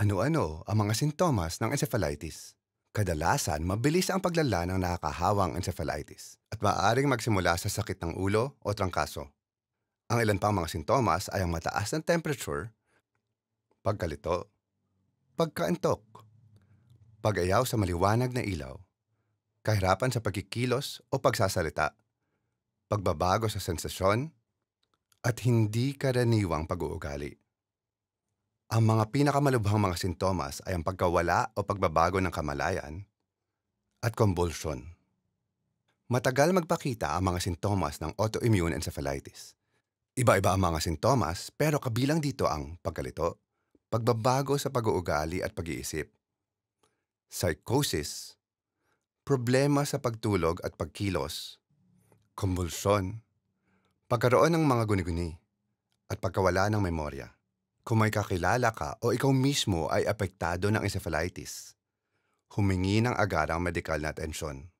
Ano-ano ang mga sintomas ng encephalitis? Kadalasan, mabilis ang paglala ng nakakahawang encephalitis at maaaring magsimula sa sakit ng ulo o trangkaso. Ang ilan pang mga sintomas ay ang mataas ng temperature, pagkalito, pagkaantok, pag-ayaw sa maliwanag na ilaw, kahirapan sa pagkikilos o pagsasalita, pagbabago sa sensasyon, at hindi karaniwang pag-uugali. Ang mga pinakamalubhang mga sintomas ay ang pagkawala o pagbabago ng kamalayan at convulsion. Matagal magpakita ang mga sintomas ng autoimmune encephalitis. Iba-iba ang mga sintomas pero kabilang dito ang pagkalito, pagbabago sa pag-uugali at pag-iisip, psychosis, problema sa pagtulog at pagkilos, convulsion, pagkaroon ng mga guni-guni, at pagkawala ng memorya. Kung may kakilala ka o ikaw mismo ay apektado ng encephalitis, humingi ng agarang medikal na atensyon.